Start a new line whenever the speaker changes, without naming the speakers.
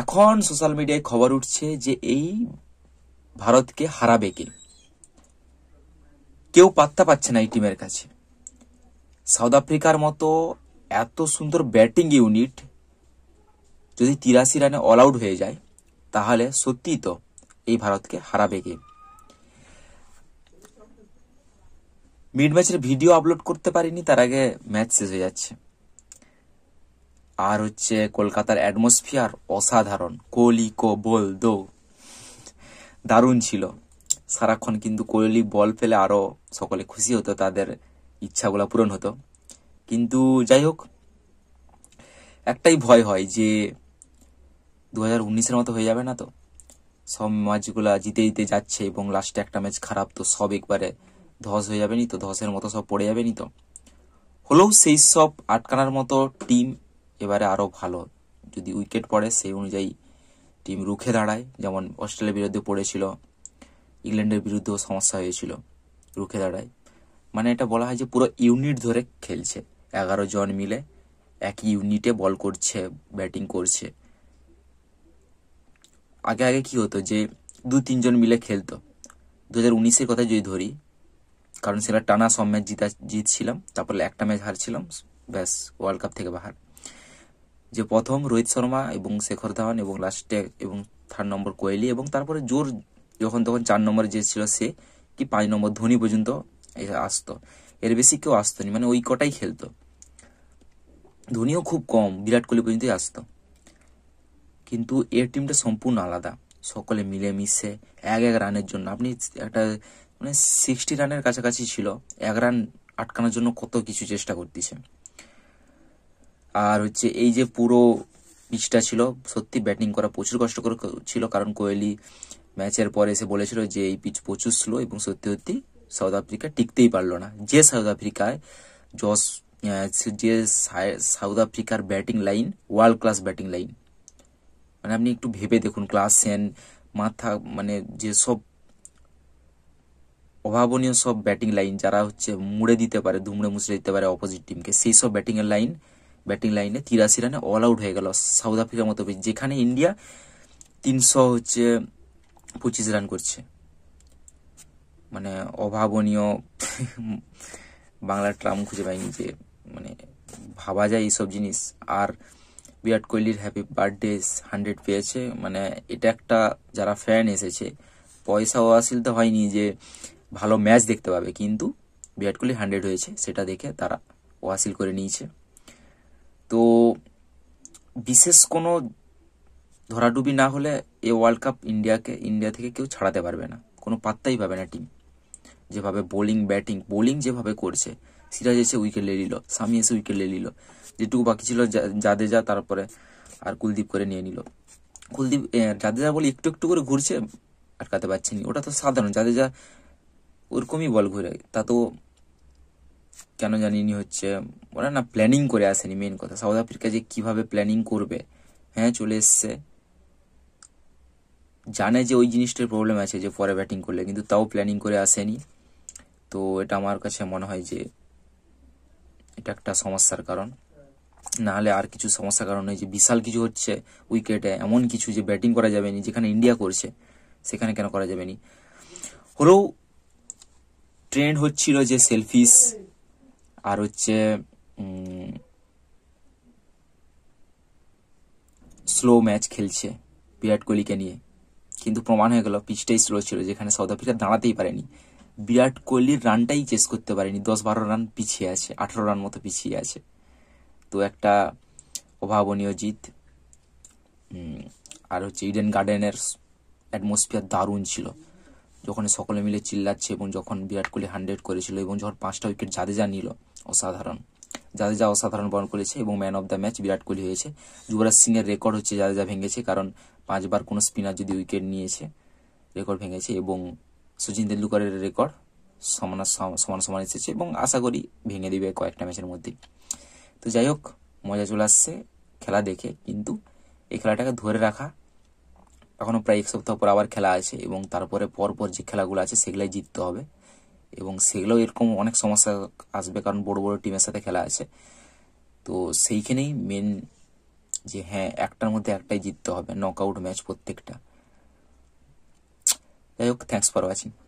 এখন সোশ্যাল মিডিয়ায় খবর উঠছে যে এই ভারতকে হারাবে কে কেউ পাত্তা পাচ্ছে না এই টিমের কাছে সাউথ আফ্রিকার মতো এত সুন্দর ব্যাটিং ইউনিট যদি তিরাশি রানে অল আউট হয়ে যায় তাহলে সত্যিই তো এই ভারতকে হারাবে কে মিড ম্যাচের ভিডিও আপলোড করতে পারিনি তার আগে ম্যাচ শেষ হয়ে যাচ্ছে আর হচ্ছে কলকাতার অ্যাটমসফিয়ার অসাধারণ কোহলি কো বল দো দারুণ ছিল সারাক্ষণ কিন্তু কোহলি বল পেলে আরও সকলে খুশি হতো তাদের ইচ্ছাগুলো পূরণ হতো কিন্তু যাই হোক একটাই ভয় হয় যে দু হাজার উনিশের মতো হয়ে যাবে না তো সব ম্যাচগুলো জিতে জিতে যাচ্ছে এবং লাস্টে একটা ম্যাচ খারাপ তো সব একবারে ধস হয়ে যাবেনি তো ধসের মতো সব পড়ে যাবেনি তো হলেও সেই সব আটকানোর মতো টিম এবারে আরও ভালো যদি উইকেট পড়ে সেই অনুযায়ী টিম রুখে দাঁড়ায় যেমন অস্ট্রেলিয়ার বিরুদ্ধে পড়েছিল ইংল্যান্ডের বিরুদ্ধেও সমস্যা হয়েছিল রুখে দাঁড়ায় মানে এটা বলা হয় যে পুরো ইউনিট ধরে খেলছে এগারো জন মিলে এক ইউনিটে বল করছে ব্যাটিং করছে আগে আগে কি হতো যে দু তিনজন মিলে খেলতো দু হাজার উনিশের কথা যদি ধরি কারণ সেটা টানা সব ম্যাচ জিতা জিতছিলাম তারপরে একটা ম্যাচ হারছিলাম ব্যাস ওয়ার্ল্ড কাপ থেকে বাহার যে প্রথম রোহিত শর্মা এবং শেখর ধাওয়ান এবং লাস্টে এবং থার্ড নম্বর কোহলি এবং তারপরে জোর যখন তখন চার নম্বর যে ছিল সে কি পাঁচ নম্বর ধোনি পর্যন্ত আসতো এর বেশি কেউ আসতো না মানে ওই কটাই খেলতো ধোনিও খুব কম বিরাট কোহলি পর্যন্তই আসতো কিন্তু এর টিমটা সম্পূর্ণ আলাদা সকলে মিলেমিশে এক এক রানের জন্য আপনি একটা মানে সিক্সটি রানের কাছাকাছি ছিল এক রান আটকানোর জন্য কত কিছু চেষ্টা করতেছে আর হচ্ছে এই যে পুরো পিচটা ছিল সত্যি ব্যাটিং করা প্রচুর কষ্টকর ছিল কারণ কোহলি ম্যাচের পরে এসে বলেছিল যে এই পিচ প্রচুর স্লো এবং সত্যি সত্যি সাউথ আফ্রিকা টিকতেই পারলো না যে সাউথ আফ্রিকায় জস যে সাউথ আফ্রিকার batting line world class batting line মানে আপনি একটু ভেবে দেখুন ক্লাস সেন মাথা মানে যে সব অভাবনীয় সব ব্যাটিং লাইন যারা হচ্ছে মুড়ে দিতে পারে দুমড়ে মুচড়ে দিতে পারে অপোজিট টিমকে সেই সব ব্যাটিংয়ের লাইন ব্যাটিং লাইনে তিরাশি রানে অল আউট হয়ে গেল সাউথ আফ্রিকার মতো যেখানে ইন্ডিয়া তিনশো হচ্ছে পঁচিশ রান করছে মানে অভাবনীয় বাংলার ট্রাম খুঁজে পাইনি যে মানে ভাবা যায় এইসব জিনিস আর বিরাট কোহলির হ্যাপি বার্থডে হান্ড্রেড পেয়েছে মানে এটা একটা যারা ফ্যান এসেছে পয়সা অহাসিল তো হয়নি যে ভালো ম্যাচ দেখতে পাবে কিন্তু বিরাট কোহলি হান্ড্রেড হয়েছে সেটা দেখে তারা ওয়াসিল করে নিয়েছে তো বিশেষ কোনো ধরাডুবি না হলে এ ওয়ার্ল্ড কাপ ইন্ডিয়াকে ইন্ডিয়া থেকে কেউ ছাড়াতে পারবে না কোনো পাত্তাই পাবে না টিম যেভাবে বোলিং ব্যাটিং বোলিং যেভাবে করছে সিরাজ এসে উইকেট নিয়ে নিল সামি এসে উইকেট নিয়ে নিল যেটুকু বাকি ছিল জাদেজা তারপরে আর কুলদীপ করে নিয়ে নিল কুলদীপ জাদেজা বলে একটু একটু করে ঘুরছে আটকাতে পারছেনি ওটা তো সাধারণ জাদেজা ওরকমই বল ঘুরে তা তো কেন জানিনি হচ্ছে ওরা না প্ল্যানিং করে আসেনি মেন কথা সাউথ আফ্রিকা যে কিভাবে প্ল্যানিং করবে হ্যাঁ চলে এসছে জানে যে ওই জিনিসটার প্রবলেম আছে যে পরে ব্যাটিং করলে কিন্তু তাও প্ল্যানিং করে আসেনি তো এটা আমার কাছে মনে হয় যে এটা একটা সমস্যার কারণ নাহলে আর কিছু সমস্যার কারণ নয় যে বিশাল কিছু হচ্ছে উইকেটে এমন কিছু যে ব্যাটিং করা যাবে না যেখানে ইন্ডিয়া করছে সেখানে কেন করা যাবে না হলেও ট্রেন্ড হচ্ছিল যে সেলফিস আর হচ্ছে স্লো ম্যাচ খেলছে বিরাট কোহলিকে নিয়ে কিন্তু প্রমাণ হয়ে গেল পিচটাই স্লো ছিল যেখানে সাউথ আফ্রিকা দাঁড়াতেই পারেনি বিরাট কোহলির রানটাই চেস করতে পারেনি দশ বারো রান পিছিয়ে আছে আঠেরো রান মতো পিছিয়ে আছে তো একটা অভাবনীয় জিত আর হচ্ছে ইডেন গার্ডেনের অ্যাটমসফিয়ার দারুণ ছিল যখন সকলে মিলে চিল্লাচ্ছে এবং যখন বিরাট কোহলি হান্ড্রেড করেছিল এবং যখন পাঁচটা উইকেট জাদেজা নিল অসাধারণ জাদেজা অসাধারণ বল করেছে এবং man of the match Virat Kohli হয়েছে যুবরাজ সিংয়ের রেকর্ড হচ্ছে জাদেজা ভেঙেছে কারণ পাঁচবার কোনো স্পিনার যদি উইকেট নিয়েছে রেকর্ড ভেঙেছে এবং সচিন তেন্ডুলকরের রেকর্ড সমান সমান সমান এসেছে এবং আশা করি ভেঙে দিবে কয়েকটা ম্যাচের মধ্যেই তো যাই হোক মজা চলে আসছে খেলা দেখে কিন্তু এই খেলাটাকে ধরে রাখা এখনও প্রায় এক সপ্তাহ পর আবার খেলা আছে এবং তারপরে পরপর যে খেলাগুলো আছে সেগুলাই জিততে হবে এবং সেগুলো এরকম অনেক সমস্যা আসবে কারণ বড় বড় টিমের সাথে খেলা আছে তো সেইখানেই মেন যে হ্যাঁ একটার মধ্যে একটাই জিততে হবে নক আউট ম্যাচ প্রত্যেকটা যাই হোক থ্যাংকস ফর ওয়াচিং